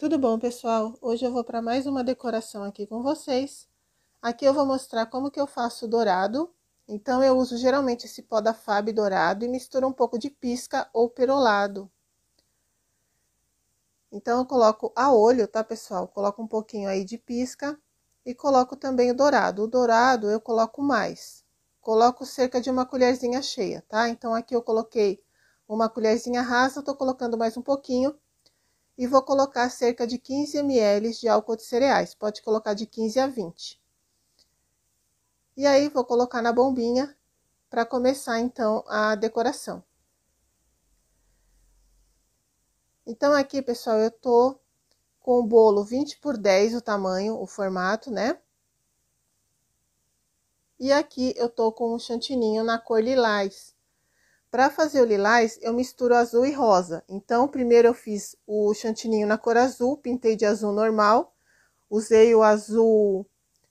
Tudo bom, pessoal? Hoje eu vou para mais uma decoração aqui com vocês. Aqui eu vou mostrar como que eu faço dourado. Então, eu uso geralmente esse pó da Fab dourado e misturo um pouco de pisca ou perolado. Então, eu coloco a olho, tá, pessoal? Coloco um pouquinho aí de pisca e coloco também o dourado. O dourado eu coloco mais. Coloco cerca de uma colherzinha cheia, tá? Então, aqui eu coloquei uma colherzinha rasa, tô colocando mais um pouquinho e vou colocar cerca de 15 ml de álcool de cereais, pode colocar de 15 a 20. E aí vou colocar na bombinha para começar então a decoração. Então aqui, pessoal, eu tô com o bolo 20 por 10 o tamanho, o formato, né? E aqui eu tô com um chantininho na cor lilás. Para fazer o lilás, eu misturo azul e rosa. Então, primeiro eu fiz o chantininho na cor azul, pintei de azul normal. Usei o azul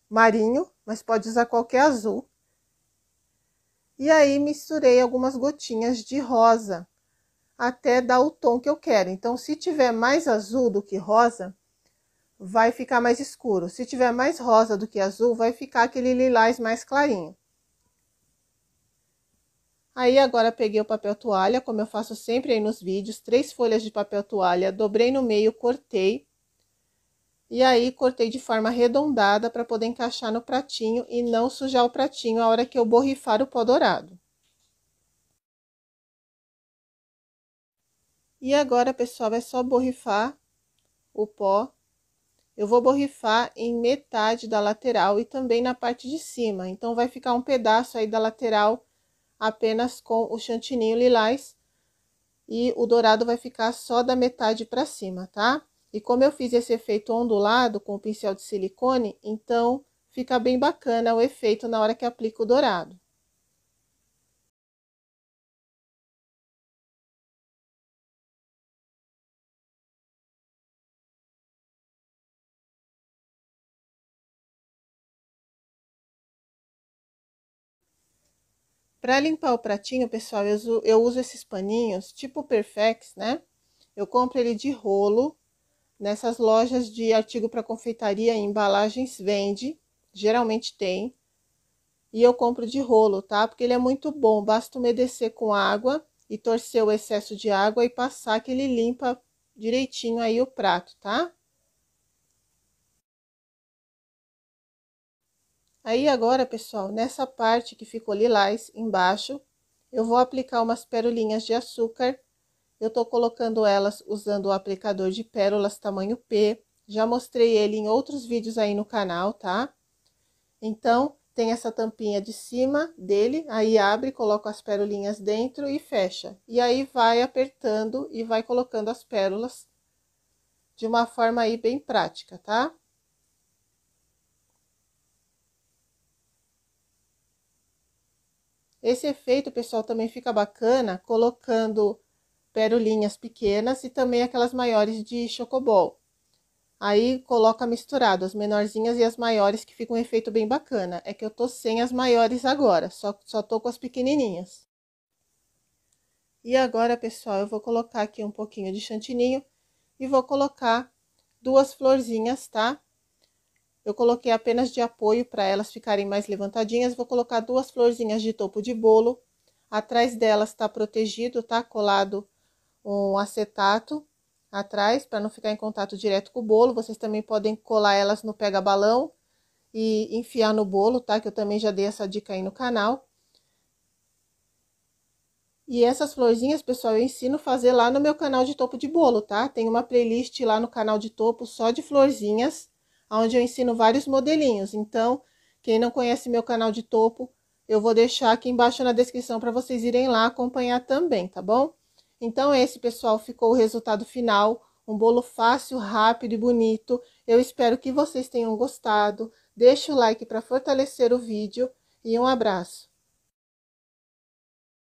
marinho, mas pode usar qualquer azul. E aí, misturei algumas gotinhas de rosa, até dar o tom que eu quero. Então, se tiver mais azul do que rosa, vai ficar mais escuro. Se tiver mais rosa do que azul, vai ficar aquele lilás mais clarinho. Aí agora peguei o papel toalha, como eu faço sempre aí nos vídeos, três folhas de papel toalha, dobrei no meio, cortei. E aí cortei de forma arredondada para poder encaixar no pratinho e não sujar o pratinho a hora que eu borrifar o pó dourado. E agora, pessoal, é só borrifar o pó. Eu vou borrifar em metade da lateral e também na parte de cima. Então, vai ficar um pedaço aí da lateral apenas com o chantininho lilás e o dourado vai ficar só da metade para cima, tá? E como eu fiz esse efeito ondulado com o pincel de silicone, então fica bem bacana o efeito na hora que aplico o dourado. Para limpar o pratinho, pessoal, eu uso, eu uso esses paninhos tipo Perfex, né? Eu compro ele de rolo nessas lojas de artigo para confeitaria e embalagens vende, geralmente tem. E eu compro de rolo, tá? Porque ele é muito bom, basta umedecer com água e torcer o excesso de água e passar que ele limpa direitinho aí o prato, tá? Aí agora, pessoal, nessa parte que ficou lilás embaixo, eu vou aplicar umas perolinhas de açúcar. Eu tô colocando elas usando o aplicador de pérolas tamanho P. Já mostrei ele em outros vídeos aí no canal, tá? Então, tem essa tampinha de cima dele, aí abre, coloca as perolinhas dentro e fecha. E aí vai apertando e vai colocando as pérolas de uma forma aí bem prática, tá? Esse efeito, pessoal, também fica bacana colocando perolinhas pequenas e também aquelas maiores de chocobol. Aí coloca misturado as menorzinhas e as maiores que fica um efeito bem bacana. É que eu tô sem as maiores agora, só, só tô com as pequenininhas. E agora, pessoal, eu vou colocar aqui um pouquinho de chantininho e vou colocar duas florzinhas, tá? Eu coloquei apenas de apoio para elas ficarem mais levantadinhas. Vou colocar duas florzinhas de topo de bolo. Atrás delas está protegido, tá colado um acetato atrás para não ficar em contato direto com o bolo. Vocês também podem colar elas no pega balão e enfiar no bolo, tá? Que eu também já dei essa dica aí no canal. E essas florzinhas, pessoal, eu ensino a fazer lá no meu canal de topo de bolo, tá? Tem uma playlist lá no canal de topo só de florzinhas onde eu ensino vários modelinhos. Então, quem não conhece meu canal de topo, eu vou deixar aqui embaixo na descrição para vocês irem lá acompanhar também, tá bom? Então, esse, pessoal, ficou o resultado final. Um bolo fácil, rápido e bonito. Eu espero que vocês tenham gostado. Deixe o like para fortalecer o vídeo e um abraço.